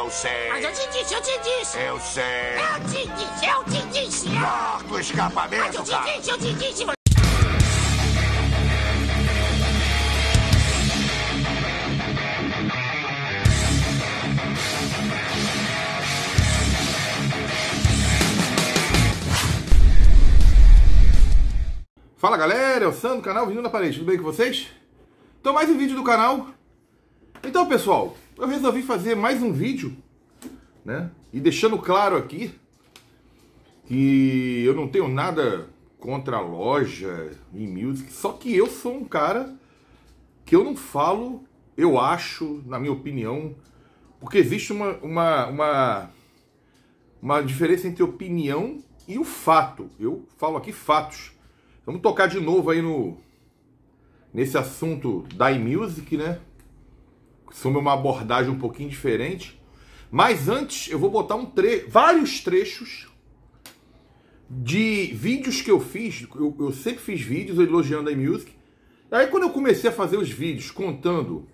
eu sei. Mas eu te disse, eu te disse. Eu sei. Eu te disse, eu te disse. É. Marco o escapamento, Mas eu te cara. disse, eu te disse. Mas... Fala galera, eu é Sam do canal Vindo na Parede, tudo bem com vocês? Então mais um vídeo do canal. Então pessoal, eu resolvi fazer mais um vídeo, né? E deixando claro aqui que eu não tenho nada contra a loja e music, só que eu sou um cara que eu não falo, eu acho, na minha opinião, porque existe uma, uma, uma, uma diferença entre opinião e o fato. Eu falo aqui fatos. Vamos tocar de novo aí no nesse assunto da music, né? sobre uma abordagem um pouquinho diferente. Mas antes eu vou botar um tre vários trechos de vídeos que eu fiz. Eu, eu sempre fiz vídeos elogiando a music. Aí quando eu comecei a fazer os vídeos contando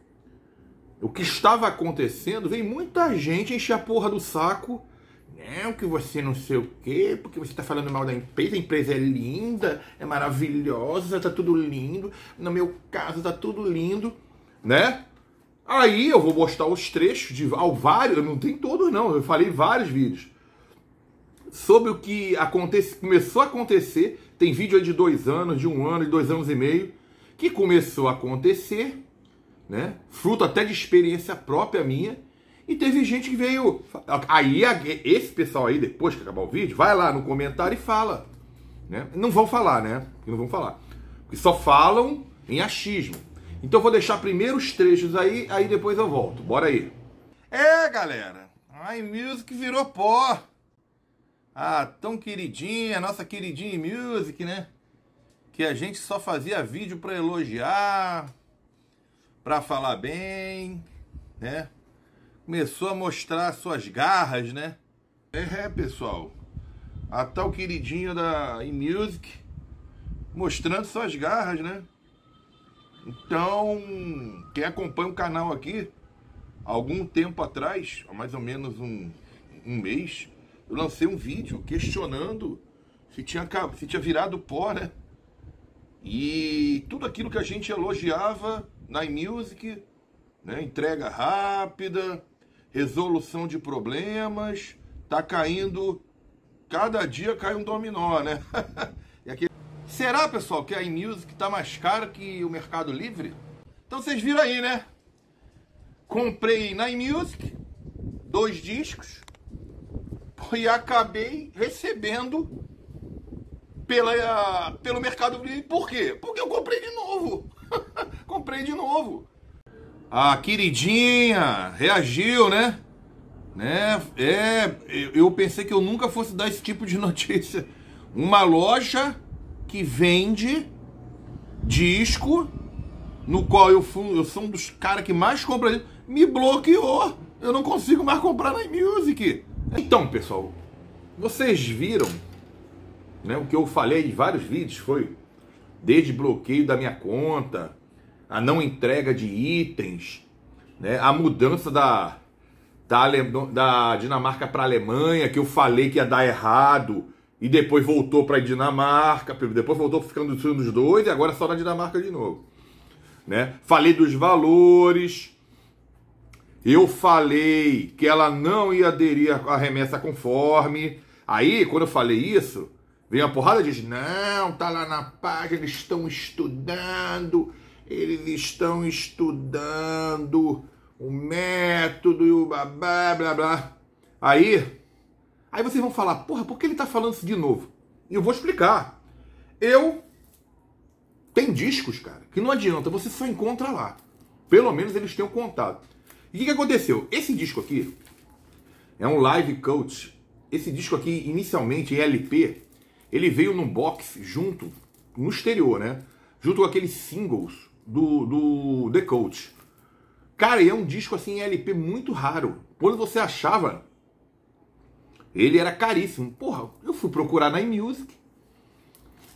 o que estava acontecendo, vem muita gente encher a porra do saco. É, o que você não sei o quê, porque você está falando mal da empresa, a empresa é linda, é maravilhosa, tá tudo lindo. No meu caso, tá tudo lindo, né? Aí eu vou mostrar os trechos de ao vários, não tem todos não, eu falei vários vídeos sobre o que acontece, começou a acontecer. Tem vídeo de dois anos, de um ano, de dois anos e meio que começou a acontecer, né? Fruto até de experiência própria minha. E teve gente que veio. Aí esse pessoal aí, depois que acabar o vídeo, vai lá no comentário e fala. Né? Não vão falar, né? Não vão falar. Porque só falam em achismo. Então vou deixar primeiro os trechos aí, aí depois eu volto. Bora aí. É, galera. A iMusic virou pó. Ah, tão queridinha, nossa queridinha iMusic, né? Que a gente só fazia vídeo para elogiar, para falar bem, né? Começou a mostrar suas garras, né? É, é pessoal. A tal queridinha da iMusic mostrando suas garras, né? Então, quem acompanha o canal aqui, algum tempo atrás, há mais ou menos um, um mês, eu lancei um vídeo questionando se tinha, se tinha virado pó, né? E tudo aquilo que a gente elogiava na iMusic, né? entrega rápida, resolução de problemas, tá caindo, cada dia cai um dominó, né? Será, pessoal, que a iMusic está mais caro que o Mercado Livre? Então vocês viram aí, né? Comprei na iMusic dois discos e acabei recebendo pela, pelo Mercado Livre. Por quê? Porque eu comprei de novo. comprei de novo. A queridinha reagiu, né? né? É, eu pensei que eu nunca fosse dar esse tipo de notícia. Uma loja que vende disco, no qual eu, fui, eu sou um dos caras que mais compra me bloqueou. Eu não consigo mais comprar na Music. Então, pessoal, vocês viram né, o que eu falei em vários vídeos foi desde bloqueio da minha conta, a não entrega de itens, né, a mudança da, da, Ale, da Dinamarca para Alemanha, que eu falei que ia dar errado, e depois voltou para a Dinamarca, depois voltou ficando dos dois e agora só na Dinamarca de novo. Né? Falei dos valores. Eu falei que ela não ia aderir à remessa conforme. Aí, quando eu falei isso, vem a porrada e diz: não, tá lá na página, eles estão estudando, eles estão estudando o método e o blá blá blá blá. Aí Aí vocês vão falar, porra, por que ele está falando isso de novo? E eu vou explicar. Eu. Tem discos, cara, que não adianta, você só encontra lá. Pelo menos eles tenham contato. E o que, que aconteceu? Esse disco aqui é um live coach. Esse disco aqui, inicialmente, LP, ele veio num box junto, no exterior, né? Junto com aqueles singles do, do The Coach. Cara, e é um disco assim, LP muito raro. Quando você achava, ele era caríssimo. Porra, eu fui procurar na iMusic.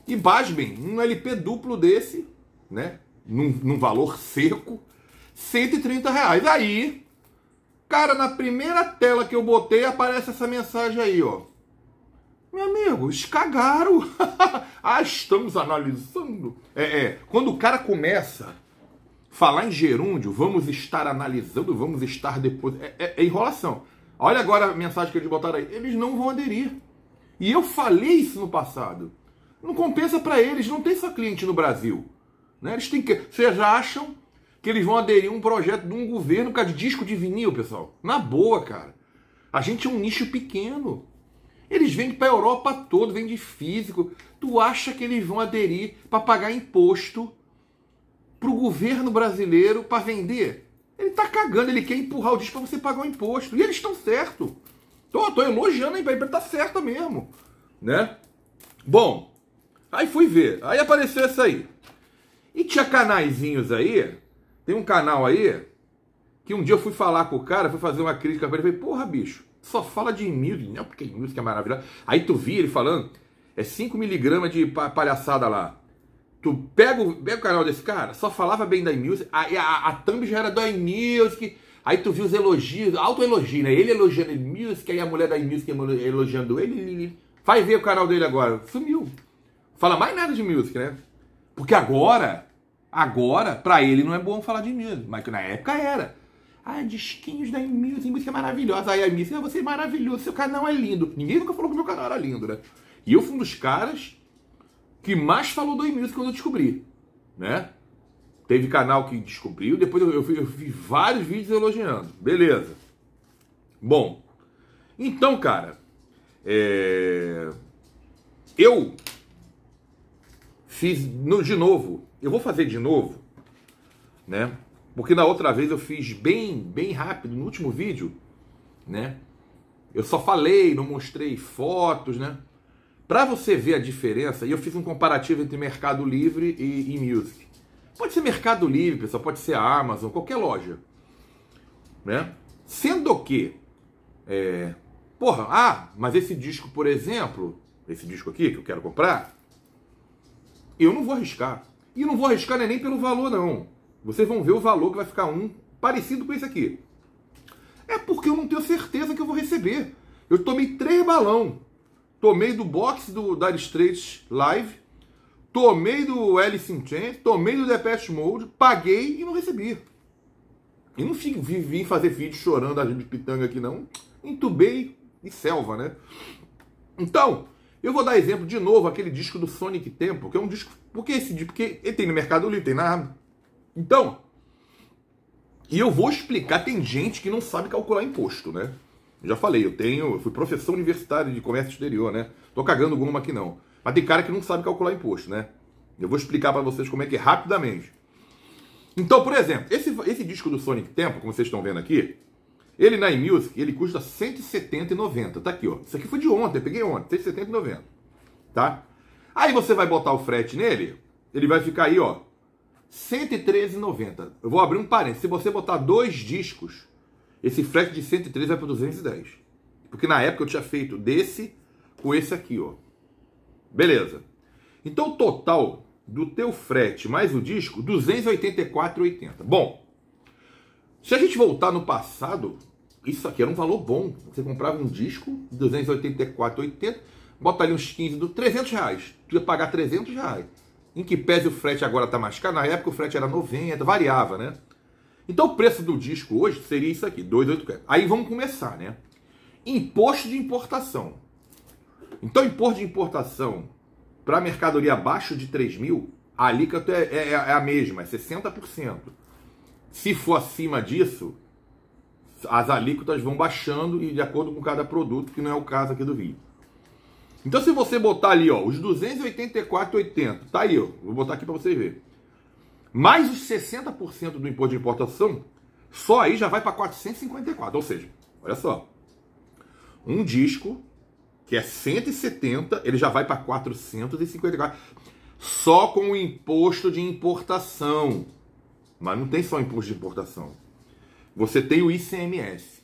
E Basben, um LP duplo desse, né? Num, num valor seco, 130 reais. Aí, cara, na primeira tela que eu botei, aparece essa mensagem aí, ó. Meu amigo, escagaram. ah, estamos analisando. É, é, quando o cara começa a falar em gerúndio, vamos estar analisando, vamos estar depois. É, é, é enrolação. Olha agora a mensagem que eles botaram aí. Eles não vão aderir. E eu falei isso no passado. Não compensa para eles, não tem só cliente no Brasil. Né? Eles têm que. Vocês acham que eles vão aderir a um projeto de um governo por causa de disco de vinil, pessoal? Na boa, cara. A gente é um nicho pequeno. Eles vendem para a Europa toda, vendem físico. Tu acha que eles vão aderir para pagar imposto para o governo brasileiro para vender? Ele tá cagando, ele quer empurrar o disco para você pagar o imposto. E eles estão certo. Tô, tô elogiando a empresa, tá certa mesmo, né? Bom, aí fui ver, aí apareceu essa aí. E tinha canaizinhos aí, tem um canal aí, que um dia eu fui falar com o cara, fui fazer uma crítica pra ele, falei, porra, bicho, só fala de music, não, porque music é maravilhoso. Aí tu vi ele falando, é 5 miligramas de palhaçada lá. Tu pega o, pega o canal desse cara, só falava bem da music a, a, a thumb já era do music aí tu viu os elogios, autoelogio, né? Ele elogiando a music aí a mulher da music elogiando ele. Vai ver o canal dele agora, sumiu. Fala mais nada de music, né? Porque agora, agora, pra ele não é bom falar de music, mas na época era. Ah, disquinhos da music música é maravilhosa. Aí a music, ah, você é maravilhoso, seu canal é lindo. Ninguém nunca falou que meu canal era lindo, né? E eu fui um dos caras que mais falou do iMusic quando eu descobri, né? Teve canal que descobriu, depois eu, eu, eu vi vários vídeos elogiando. Beleza. Bom, então, cara, é... eu fiz no, de novo. Eu vou fazer de novo, né? Porque na outra vez eu fiz bem, bem rápido, no último vídeo, né? Eu só falei, não mostrei fotos, né? Para você ver a diferença, e eu fiz um comparativo entre Mercado Livre e, Music. Pode ser Mercado Livre, pessoal, pode ser a Amazon, qualquer loja. Né? Sendo que, é, porra, ah, mas esse disco, por exemplo, esse disco aqui que eu quero comprar, eu não vou arriscar. E não vou arriscar né, nem pelo valor, não. Vocês vão ver o valor que vai ficar um parecido com esse aqui. É porque eu não tenho certeza que eu vou receber. Eu tomei três balão tomei do boxe do Dire Straits live, tomei do Alice in Chains, tomei do Depeche Mode, paguei e não recebi. E não vim, vim fazer vídeo chorando a gente de pitanga aqui não. Entubei e selva, né? Então, eu vou dar exemplo de novo aquele disco do Sonic Tempo, que é um disco. Porque esse disco, porque ele tem no Mercado Livre, tem nada. Então, e eu vou explicar, tem gente que não sabe calcular imposto, né? Já falei, eu tenho, eu fui professor universitário de comércio exterior, né? Tô cagando goma aqui não. Mas tem cara que não sabe calcular imposto, né? Eu vou explicar para vocês como é que é rapidamente. Então, por exemplo, esse, esse disco do Sonic Tempo, como vocês estão vendo aqui, ele na iMusic, ele custa 170,90. Tá aqui, ó. Isso aqui foi de ontem, eu peguei ontem, 170,90. Tá? Aí você vai botar o frete nele, ele vai ficar aí, ó, 113,90. Eu vou abrir um parênteses. Se você botar dois discos, esse frete de 103 vai para 210. Porque na época eu tinha feito desse com esse aqui, ó. Beleza. Então o total do teu frete mais o disco, 284,80. Bom, se a gente voltar no passado, isso aqui era um valor bom. Você comprava um disco, 284,80, bota ali uns 15, 300 reais. Tu ia pagar 300 reais. Em que pese o frete agora está mais caro, na época o frete era 90, variava, né? Então o preço do disco hoje seria isso aqui, 284. Aí vamos começar, né? Imposto de importação. Então imposto de importação para mercadoria abaixo de 3 mil, a alíquota é, é, é a mesma, é 60%. Se for acima disso, as alíquotas vão baixando e de acordo com cada produto, que não é o caso aqui do vídeo. Então se você botar ali, ó, os 284,80, tá aí, ó, vou botar aqui para vocês verem mais os 60% do imposto de importação, só aí já vai para 454. Ou seja, olha só, um disco que é 170, ele já vai para 454. Só com o imposto de importação. Mas não tem só imposto de importação. Você tem o ICMS.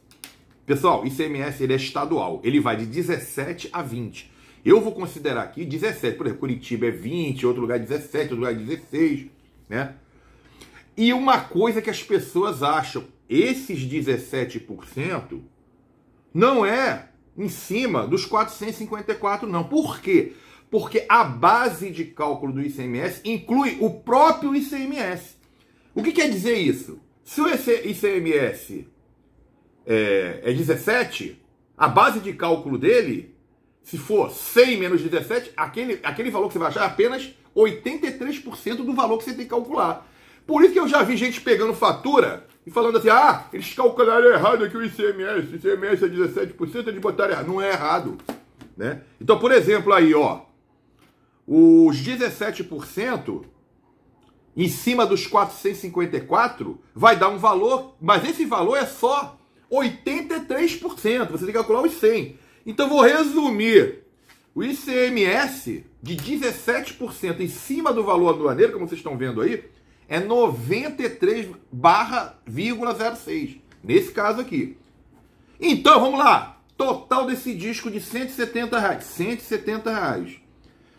Pessoal, ICMS ele é estadual. Ele vai de 17 a 20. Eu vou considerar aqui 17. Por exemplo, Curitiba é 20, outro lugar é 17, outro lugar é 16 né? E uma coisa que as pessoas acham, esses 17% não é em cima dos 454 não. Por quê? Porque a base de cálculo do ICMS inclui o próprio ICMS. O que quer dizer isso? Se o ICMS é, é 17, a base de cálculo dele se for 100 menos 17, aquele, aquele valor que você vai achar é apenas 83% do valor que você tem que calcular. Por isso que eu já vi gente pegando fatura e falando assim, ah, eles calcularam errado aqui o ICMS, ICMS é 17%, eles botaram errado. Não é errado, né? Então, por exemplo, aí, ó, os 17% em cima dos 454 vai dar um valor, mas esse valor é só 83%, você tem que calcular os 100. Então vou resumir. O ICMS de 17% em cima do valor aduaneiro, como vocês estão vendo aí, é 93,06. Nesse caso aqui. Então, vamos lá. Total desse disco de 170 reais. 170 reais.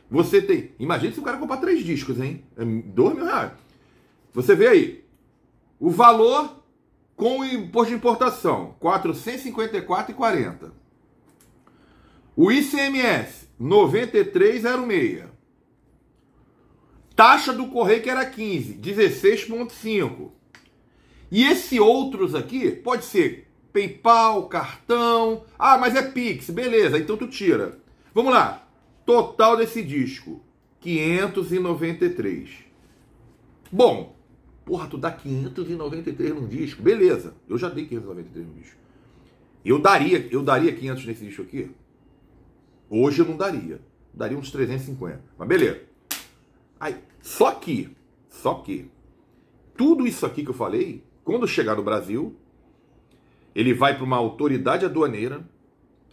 Você tem... Imagina se o cara comprar três discos, hein? É 2 mil reais. Você vê aí. O valor com o imposto de importação. 454,40. O ICMS, 93,06. Taxa do correio que era 15, 16,5. E esse outros aqui pode ser PayPal, cartão. Ah, mas é Pix, beleza, então tu tira. Vamos lá. Total desse disco, 593. Bom, porra, tu dá 593 num disco, beleza. Eu já dei 593 num disco. Eu daria, eu daria 500 nesse disco aqui. Hoje eu não daria. Daria uns 350. Mas beleza. Aí, só que, só que, tudo isso aqui que eu falei, quando chegar no Brasil, ele vai para uma autoridade aduaneira,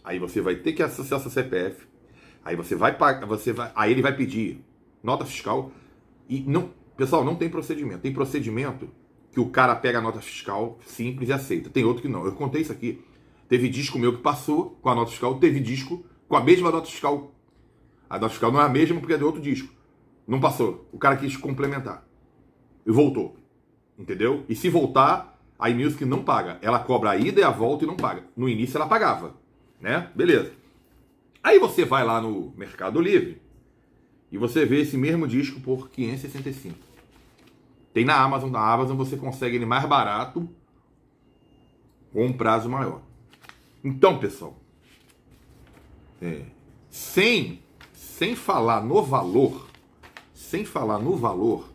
aí você vai ter que associar seu CPF, aí você vai pagar, você vai, aí ele vai pedir nota fiscal e não, pessoal, não tem procedimento. Tem procedimento que o cara pega a nota fiscal simples e aceita. Tem outro que não. Eu contei isso aqui. Teve disco meu que passou com a nota fiscal, teve disco com a mesma nota fiscal. A nota fiscal não é a mesma porque é de outro disco. Não passou. O cara quis complementar. E voltou. Entendeu? E se voltar, a iMusic não paga. Ela cobra a ida e a volta e não paga. No início ela pagava. Né? Beleza. Aí você vai lá no Mercado Livre e você vê esse mesmo disco por 565. Tem na Amazon. Na Amazon você consegue ele mais barato com um prazo maior. Então, pessoal, é, sem, sem falar no valor, sem falar no valor,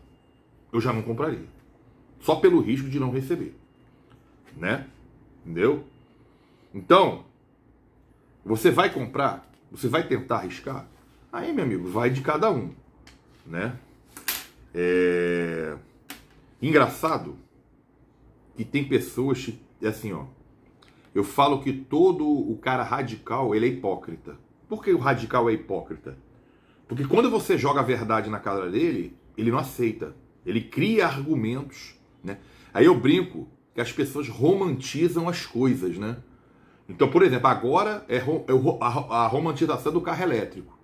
eu já não compraria. Só pelo risco de não receber. Né? Entendeu? Então, você vai comprar, você vai tentar arriscar, aí, meu amigo, vai de cada um. Né? É... Engraçado que tem pessoas, assim, ó, eu falo que todo o cara radical, ele é hipócrita. Por que o radical é hipócrita? Porque quando você joga a verdade na cara dele, ele não aceita. Ele cria argumentos, né? Aí eu brinco que as pessoas romantizam as coisas, né? Então, por exemplo, agora é, é a romantização do carro elétrico.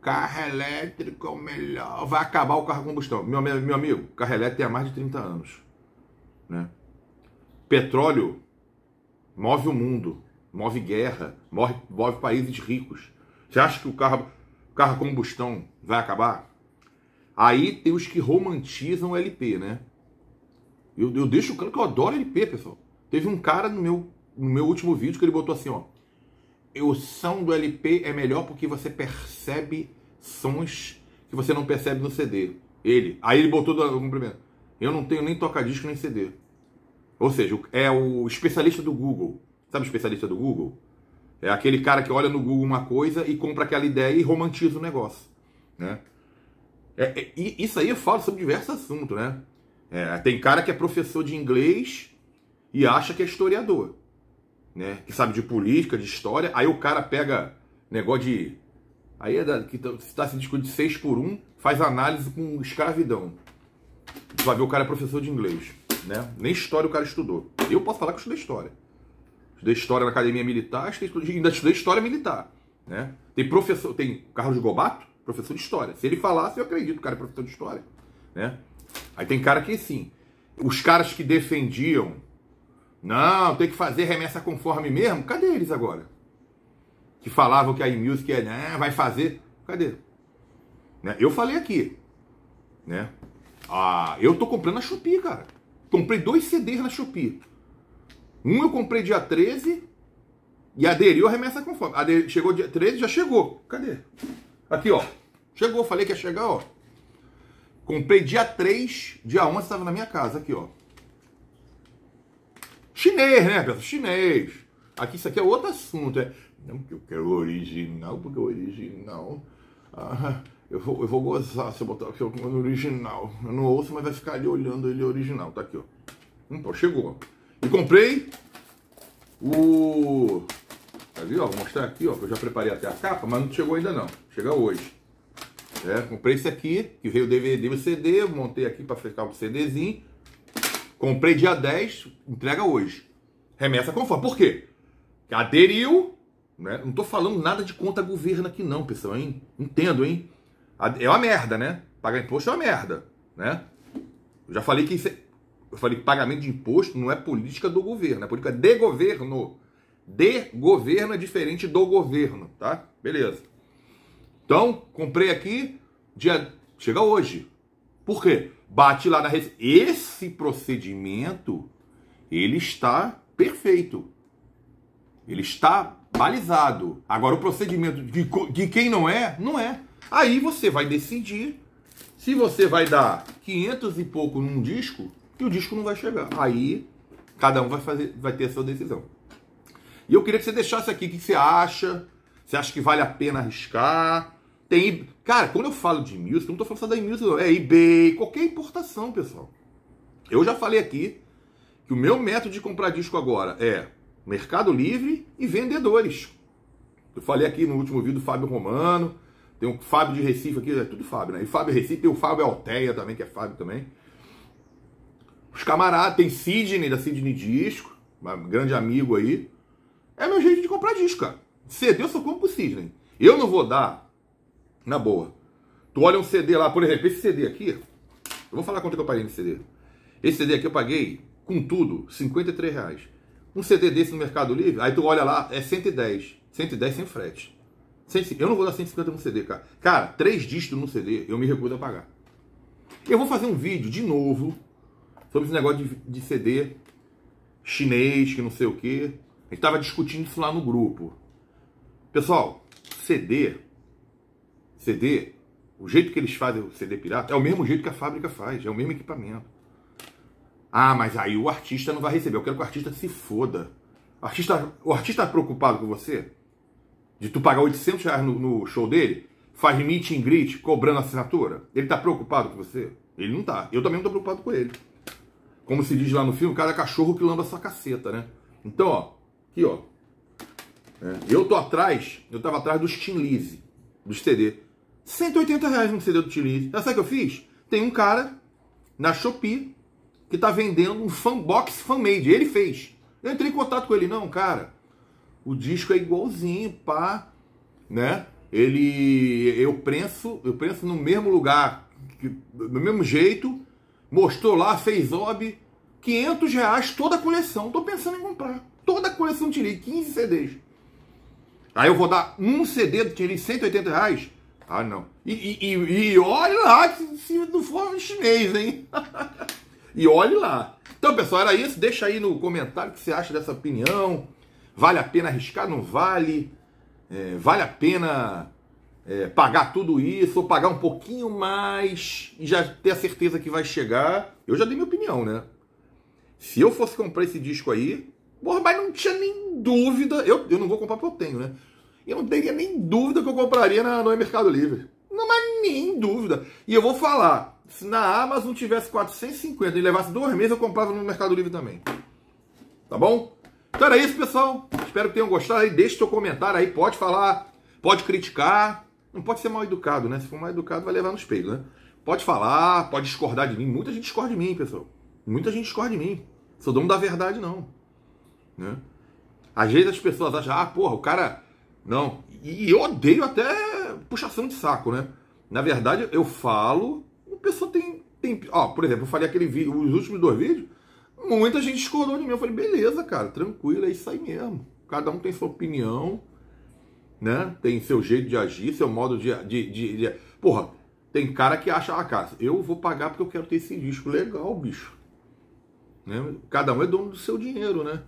Carro elétrico é o melhor. Vai acabar o carro combustão. Meu, meu amigo, carro elétrico tem há mais de 30 anos. Né? Petróleo move o mundo, move guerra, move, move países ricos. Você acha que o carro, o carro a combustão vai acabar? Aí tem os que romantizam o LP, né? Eu, eu deixo claro que eu adoro LP, pessoal. Teve um cara no meu, no meu último vídeo que ele botou assim, ó. O som do LP é melhor porque você percebe sons que você não percebe no CD. Ele. Aí ele botou do cumprimento. Eu não tenho nem toca-disco nem CD. Ou seja, é o especialista do Google. Sabe o especialista do Google? É aquele cara que olha no Google uma coisa e compra aquela ideia e romantiza o negócio. Né? É, é, isso aí eu falo sobre diversos assuntos, né? É, tem cara que é professor de inglês e acha que é historiador, né? Que sabe de política, de história. Aí o cara pega negócio de. Aí é da, que está tá se discutindo 6 por 1, faz análise com escravidão. Tu vai ver o cara é professor de inglês né? Nem história o cara estudou. Eu posso falar que eu estudei história. Estudei história na academia militar, estudei, ainda estudei história militar, né? Tem professor, tem Carlos Gobato, professor de história. Se ele falasse, eu acredito, o cara é professor de história, né? Aí tem cara que sim. Os caras que defendiam, não, tem que fazer remessa conforme mesmo, cadê eles agora? Que falavam que a iMusic é, né, vai fazer, cadê? Né? Eu falei aqui, né? Ah, eu tô comprando a Shopee, cara. Comprei dois CDs na Shopee. Um eu comprei dia 13 e aderiu a remessa conforme. Aderi, chegou dia 13, já chegou. Cadê? Aqui, ó. Chegou, falei que ia chegar, ó. Comprei dia 3, dia 11 estava na minha casa, aqui, ó. Chinês, né, pessoal? Chinês. Aqui, isso aqui é outro assunto. É... Não que eu quero original, porque original. Ah, eu vou, eu vou gozar se eu botar aqui no original. Eu não ouço, mas vai ficar ali olhando ele original. Tá aqui, ó. Então, chegou. E comprei o... Tá ali, ó. Vou mostrar aqui, ó. Que eu já preparei até a capa, mas não chegou ainda não. Chega hoje. É, comprei esse aqui, que veio o DVD e o CD. Montei aqui pra ficar o um CDzinho. Comprei dia 10, entrega hoje. Remessa conforme. Por quê? Aderiu, né? Não tô falando nada de conta governo aqui não, pessoal, hein? Entendo, hein? é uma merda, né? Pagar imposto é uma merda, né? Eu já falei que é... eu falei que pagamento de imposto não é política do governo, é política de governo. De governo é diferente do governo, tá? Beleza. Então, comprei aqui dia chega hoje. Por quê? Bate lá na esse procedimento ele está perfeito. Ele está balizado. Agora o procedimento de, de quem não é, não é. Aí você vai decidir se você vai dar 500 e pouco num disco e o disco não vai chegar. Aí cada um vai, fazer, vai ter a sua decisão. E eu queria que você deixasse aqui o que você acha. Você acha que vale a pena arriscar? Tem. Cara, quando eu falo de music, eu não tô falando só da music, não. É eBay, qualquer importação, pessoal. Eu já falei aqui que o meu método de comprar disco agora é Mercado Livre e vendedores. Eu falei aqui no último vídeo do Fábio Romano tem o Fábio de Recife aqui, é tudo Fábio, né? E Fábio Recife, tem o Fábio Alteia também, que é Fábio também. Os camaradas, tem Sidney, da Sidney Disco, um grande amigo aí. É meu jeito de comprar disco, cara. CD eu só compro pro Sidney. Eu não vou dar, na boa. Tu olha um CD lá, por exemplo, esse CD aqui, eu vou falar quanto que eu paguei nesse CD. Esse CD aqui eu paguei, com tudo, 53 reais. Um CD desse no Mercado Livre, aí tu olha lá, é 110. 110 sem frete. Eu não vou dar 150 no CD, cara. Cara, três dígitos no CD, eu me recuso a pagar. Eu vou fazer um vídeo de novo sobre esse negócio de, de CD chinês, que não sei o que. A gente tava discutindo isso lá no grupo. Pessoal, CD, CD, o jeito que eles fazem o CD pirata é o mesmo jeito que a fábrica faz, é o mesmo equipamento. Ah, mas aí o artista não vai receber. Eu quero que o artista se foda. O artista, o artista tá preocupado com você? de tu pagar 800 reais no, no show dele, faz meet and greet cobrando assinatura? Ele tá preocupado com você? Ele não tá. Eu também não tô preocupado com ele. Como se diz lá no filme, o cara é cachorro que lamba sua caceta, né? Então, ó, aqui, ó. É, eu tô atrás, eu tava atrás dos tin Lizzy, dos CD. 180 reais no CD do tin Lizzy. Sabe o que eu fiz? Tem um cara na Shopee que tá vendendo um fanbox fanmade. Ele fez. Eu entrei em contato com ele, não, cara o disco é igualzinho, pá, né? Ele eu prenso, eu prenso no mesmo lugar, do mesmo jeito, mostrou lá, fez ob, 500 reais toda a coleção. Tô pensando em comprar toda a coleção tirei 15 CDs. Aí eu vou dar um CD do tirei 180 reais? Ah, não. E, e, e, olha lá se não for chinês, hein? e olhe lá. Então, pessoal, era isso. Deixa aí no comentário o que você acha dessa opinião. Vale a pena arriscar? Não vale? É, vale a pena é, pagar tudo isso ou pagar um pouquinho mais e já ter a certeza que vai chegar? Eu já dei minha opinião, né? Se eu fosse comprar esse disco aí, porra, mas não tinha nem dúvida. Eu, eu não vou comprar porque eu tenho, né? Eu não teria nem dúvida que eu compraria na, no Mercado Livre. Não, mas nem dúvida. E eu vou falar, se na Amazon tivesse 450 e levasse dois meses, eu comprava no Mercado Livre também. Tá bom? Então era isso, pessoal. Espero que tenham gostado aí. Deixe seu comentário aí. Pode falar, pode criticar. Não pode ser mal educado, né? Se for mal educado, vai levar no espelho, né? Pode falar, pode discordar de mim. Muita gente discorda de mim, pessoal. Muita gente discorda de mim. Sou dono da verdade, não. Né? Às vezes as pessoas acham, ah, porra, o cara. Não. E eu odeio até puxação de saco, né? Na verdade, eu falo, a pessoa tem. tem... Ó, por exemplo, eu falei aquele vídeo, os últimos dois vídeos, Muita gente discordou de mim. Eu falei, beleza, cara, tranquilo, é isso aí mesmo. Cada um tem sua opinião, né? Tem seu jeito de agir, seu modo de. de, de, de... Porra, tem cara que acha, ah, cara, eu vou pagar porque eu quero ter esse disco. Legal, bicho. Né? Cada um é dono do seu dinheiro, né?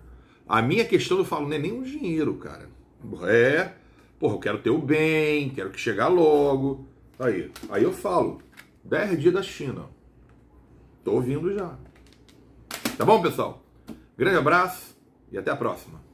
A minha questão, eu falo, não é nem o um dinheiro, cara. É, porra, eu quero ter o bem, quero que chegar logo. Aí, aí eu falo, 10 dias da China. Tô vindo já. Tá bom, pessoal? Grande abraço e até a próxima.